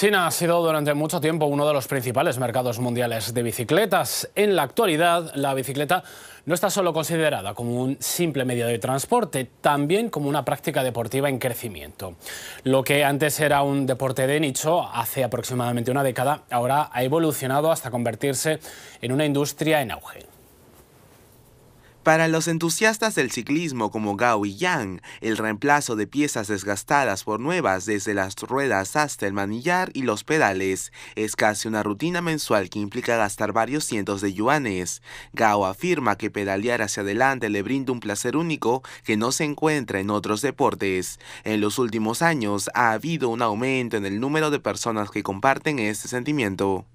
China ha sido durante mucho tiempo uno de los principales mercados mundiales de bicicletas. En la actualidad, la bicicleta no está solo considerada como un simple medio de transporte, también como una práctica deportiva en crecimiento. Lo que antes era un deporte de nicho, hace aproximadamente una década, ahora ha evolucionado hasta convertirse en una industria en auge. Para los entusiastas del ciclismo como Gao y Yang, el reemplazo de piezas desgastadas por nuevas desde las ruedas hasta el manillar y los pedales es casi una rutina mensual que implica gastar varios cientos de yuanes. Gao afirma que pedalear hacia adelante le brinda un placer único que no se encuentra en otros deportes. En los últimos años ha habido un aumento en el número de personas que comparten este sentimiento.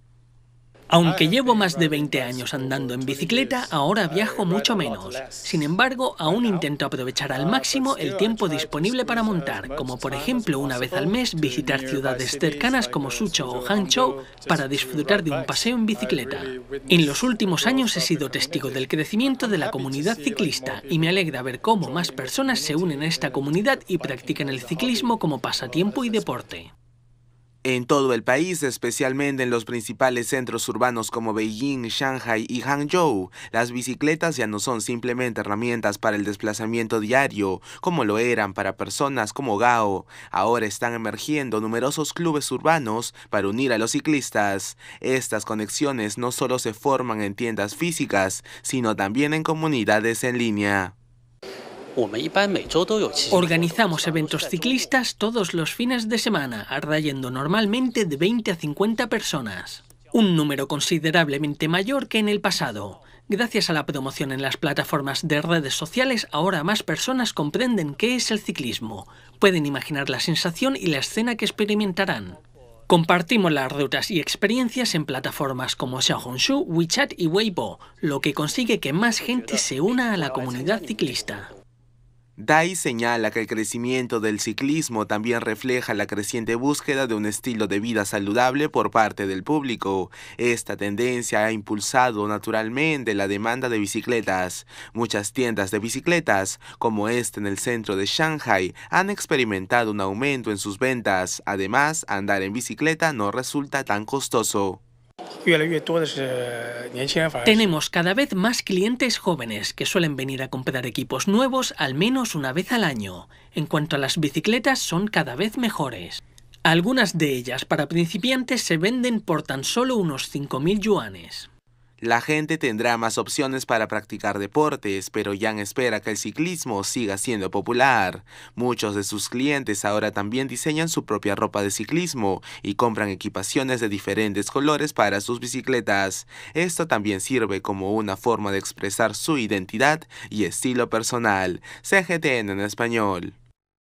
Aunque llevo más de 20 años andando en bicicleta, ahora viajo mucho menos. Sin embargo, aún intento aprovechar al máximo el tiempo disponible para montar, como por ejemplo una vez al mes visitar ciudades cercanas como Sucho o Hangzhou para disfrutar de un paseo en bicicleta. En los últimos años he sido testigo del crecimiento de la comunidad ciclista y me alegra ver cómo más personas se unen a esta comunidad y practican el ciclismo como pasatiempo y deporte. En todo el país, especialmente en los principales centros urbanos como Beijing, Shanghai y Hangzhou, las bicicletas ya no son simplemente herramientas para el desplazamiento diario, como lo eran para personas como Gao. Ahora están emergiendo numerosos clubes urbanos para unir a los ciclistas. Estas conexiones no solo se forman en tiendas físicas, sino también en comunidades en línea. Organizamos eventos ciclistas todos los fines de semana, arrayando normalmente de 20 a 50 personas. Un número considerablemente mayor que en el pasado. Gracias a la promoción en las plataformas de redes sociales, ahora más personas comprenden qué es el ciclismo. Pueden imaginar la sensación y la escena que experimentarán. Compartimos las rutas y experiencias en plataformas como Xiaohongshu, WeChat y Weibo, lo que consigue que más gente se una a la comunidad ciclista. Dai señala que el crecimiento del ciclismo también refleja la creciente búsqueda de un estilo de vida saludable por parte del público. Esta tendencia ha impulsado naturalmente la demanda de bicicletas. Muchas tiendas de bicicletas, como esta en el centro de Shanghai, han experimentado un aumento en sus ventas. Además, andar en bicicleta no resulta tan costoso. Eh, Tenemos cada vez más clientes jóvenes que suelen venir a comprar equipos nuevos al menos una vez al año. En cuanto a las bicicletas, son cada vez mejores. Algunas de ellas para principiantes se venden por tan solo unos 5.000 yuanes. La gente tendrá más opciones para practicar deportes, pero Jan espera que el ciclismo siga siendo popular. Muchos de sus clientes ahora también diseñan su propia ropa de ciclismo y compran equipaciones de diferentes colores para sus bicicletas. Esto también sirve como una forma de expresar su identidad y estilo personal. CGTN en español.